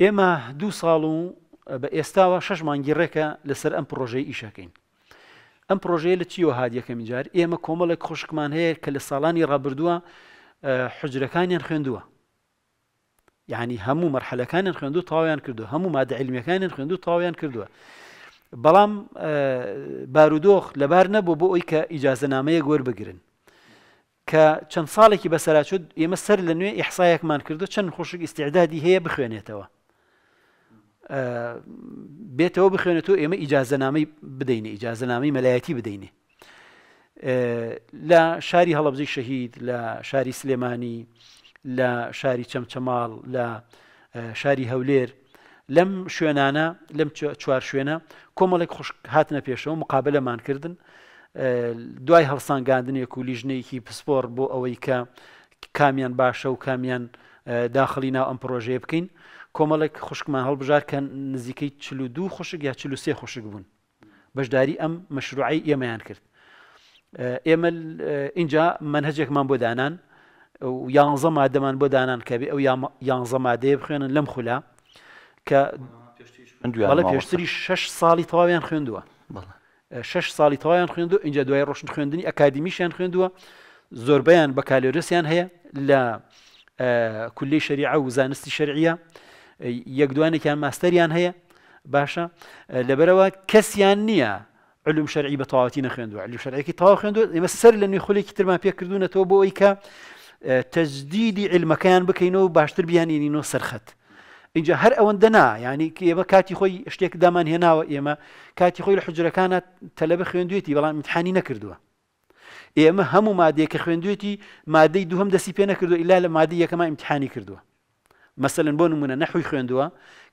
ئێمە دوو ساڵ و بە ئێستاوە شەشمانگی ڕێکە لەسەر ئەم پرۆژەی ئیشەکەین. ئەم پرۆژەیە لە چیوە هادیەکە میجار ئێمە کۆمەڵێک خوشکمان هەیە کە لە ساڵانی ڕابردووە حجرەکانیان خوێندووە. یعنی هەموو مەرحلەکانیان خوێندوو تاوایان کردو هەموو مادەعلمیەکانیان خوێندو تاوایان کردووە. بەڵام بارودۆخ لەبار نەبوو بۆ ئەوی کە ئیجازەنامەیە گۆر بگرن. کە چەند ساڵێکی بەسەرا شد ئێمە سەر لە نوێ ئیحسایەکمان کردو چەند خوشک ئستعدادی هەیە بخوێنێتەوە. بێتەوە بخوێنێتەوە ئێمە ئیجازەنامەی بدەینێ ئیجازەنامەی مەلایەتی بدەینێ لە شاری هەڵەبزی شەهید لە شاری سلێمانی لە شاری چەمچەماڵ لە شاری هەولێر لەم شوێنانە لەم چوار شوێنە کۆمەڵێک خوشک هاتنە پێشەوە مقابلەمان کردن دوای هەڵسانگاندنێک و لیژنەیەکی پسپۆر بۆ ئەوەی کە کامیان باشە و کامیان داخلی ناو ئەم پرۆژێ بکەین کۆمەڵێک خوشکمان هەڵبژار کە نزیکەی چلو دوو خوشک یا چلو سێ خوشک بوون بەشداری ئەم مەشروعی ئێمەیان کرد ئێمە اینجا منهجێکمان بۆ دانان یانزە مادەمان بۆ دانان کەبێ ئەو یانزە مادەیە بخوێنن لەم خولا کە بەڵە پێشتری شش ساڵی تەواویان خوێندووە شش ساڵی تەوایان خوێندو اینجا دوای ڕۆشن خوێندنی ئەکادمیشیان خوێندووە زۆربیان بە کالۆرسیان هەیە لە کولی شریع و زانستی شەرعە یەک دوانێکیان ماستەریان هەیە باشە لەبەرەوە کەسیان نییە علوم شەرعی بە تەواتی نەخێندووە علوم شەرعێکی تەوا خوێندوە ئێمە سەر لە نوێ خولێکی ترمان پێکردوونەتەوە بۆ ئەوی کە تەجدیدی علمەکەیان بکەینەوە و باشتر بیانینەوە سەرخەت اینجا هەر ئەوەندە نا ینی ئێمە کاتی خۆی شتێک دامان هێناوە ئێمە کاتی خۆی لە حجرەکانە تەلەبە خوێندوێتی بەڵام میتحانی نەکردووە ئێمە هەموو مادەیەکە خوێندوێتی مادەی دووهم دەسی پێ نەکردو ئیلا لە مادەی یەکەمان امتحانی کردووە مثلا بون مەسەن بۆ نمونە نەحوی خوێندووە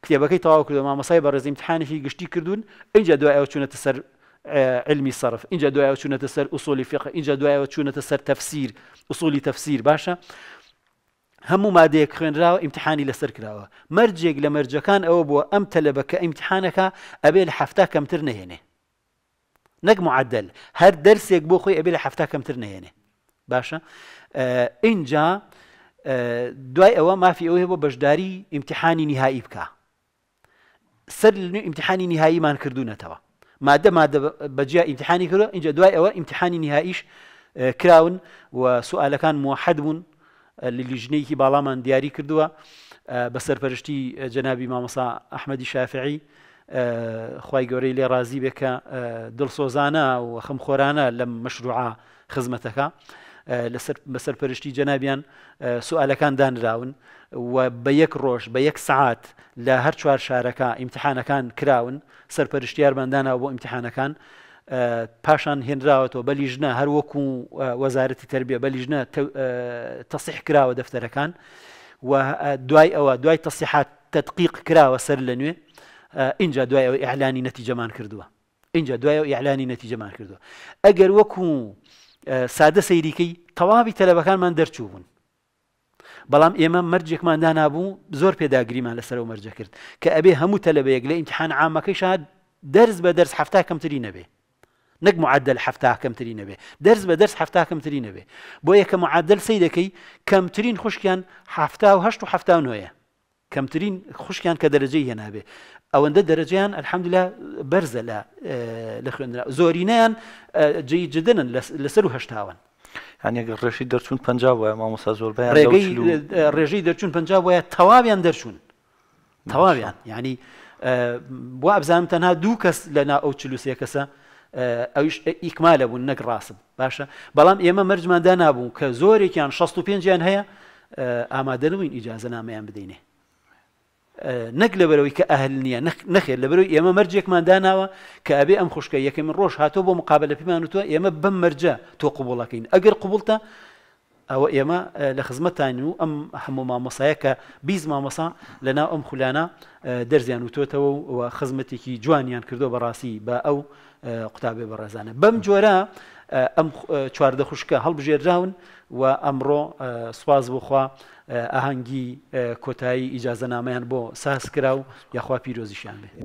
کتێبەکەی تەواو کردو مامەسای بەڕێز امتحانێکی گشتی کردوون اینجا دوای او شنو تسر آه، علمي صرف انجا دوای او شنو تسر اصول فقه اینجا دوایەوە چونەتە سەر تفسير ئوسۆلی تەفسیر باشە هەموو مادەیەک خوێنراوە ئیمتحانی لەسەر کراوە مەرجێک لە لمرج كان او بو ام طلبك امتحانك ابي الحفته كم کەمتر هنا نجم معدل هەر دەرسێک بۆ خۆی ئەبێ لە حفتا کەمتر نهێنێ آه، انجا آه دوای ئەوە مافی ئەوەیە بۆ بەشداری ئیمتحانی نهایی بکە سەر لەنوێ ئیمتحانی نهاییمان کردوونەتەوە مادە مادە بەجیا ئیمتحانی کردو اینجا دوای ئەوە ئیمتحانی نهاییش کراون و سوالەکان موحد بوون لیژنەیەکی باڵامان دیاری کردووە بە سەرپەرشتی جەنابی مامەسا ئەحمەدی شافعی خی گەورەی لێ رازی بێکە دڵسۆزانە و خەمخۆرانە لەم مەشروعە خزمەتەکە. لسر بەسەر پەرشتی جەنابیان آه، سوالەکان دانراون و بە یەک ڕۆژ بە یەک ساعت لە هر چوار شارکا امتحان کان کراون سر پرشتیار سەرپەرشتیار بەنداناوە امتحان کان آه، پاشان هێنراوەتەوە راوت و بلیجنا هر وکو آه، وزارت تربیه بلیجنا کراوە کرا و دفتر کان و دوای او دوای تەسیحات تدقیق کرا و سر لنوی اینجا دوای او اعلانی نتیجه نەتیجەمان کردو اینجا دوای او اعلانی نتیجه نەتیجەمان کردو اگر وکو سادە سەیریکەی تەواوی تەلەبەکانمان دەرچوو بوون بەڵام ئێمە مەرجێکمان دانابوو زۆر پێداگریمان لەسەر و مەرجە کرد کە ئەبێ هەموو تەلەبەیەک لە ئیمتحان عامەکەی شاد دەرز بە دەرس هەفتا کەمتری نەبێ نەک معدل هەفتا کەمتری نەبێ دەرز بە دەرس هەفتا کەمتری نەبێ بۆ یەکە معدل سی دەکەی کەمترین خوشکیان هەفتا و هەشت و هەفتا نوێە کەمترین خوشکیان کە دەرەجەی هێنابێ ئەوەندە دەرەجیان ئەلحەمدلا بەرزە لە خوێندرا زۆرینیان جێی جدنن لەسەر و هەشتاوان هەنێک ڕێژی دەرچوون پ وایە مامۆسا زۆر ڕێژەی دەرچوون پ وایە تەواویان دەرچوون تەواویان ینی بۆ ئەبزانم تەنها دوو کەس لە نا ئەو چلووسێ کەسە ئەویش ئیکمالە بوون نەک ڕاستم باشە بەڵام ئێمە مەرجماندا نابوون کە زۆرێکیان 65 یان هەیە ئامادەنەوەین ئیجازە نامەیان بدەینێ نەک لەبەرەوەی کە ئەهل نییە نەخێت لەبەرەوەی ئێمە مەرجێکمان داناوە کە ئەبێ ئەم خوشکە یەکەمین ڕۆژ هاتۆ بۆ مقابل لە پیمانوتوە ئێمە بم مەرجە تۆ قوبڵەکەین ئەگەر قوبڵتە ئەوە ئێمە لە خزمەتتان و ئەم هەموو مامەسایە کە بیز مامەسا لەناو ئەم خولانە دەرزیان وتۆتەوە و خزمەتێکی جوانیان کردو بەڕاستی بە ئەو قوتابێ بەڕێزانە بەم جۆرە ئەم چواردە خوشکە هەڵبژێرراون و ئەمڕۆ سواز بخوا ئاهەنگی کۆتایی ئیجازەنامەیان بۆ ساس کرا و یاخوا پیرۆزیشیان بێت.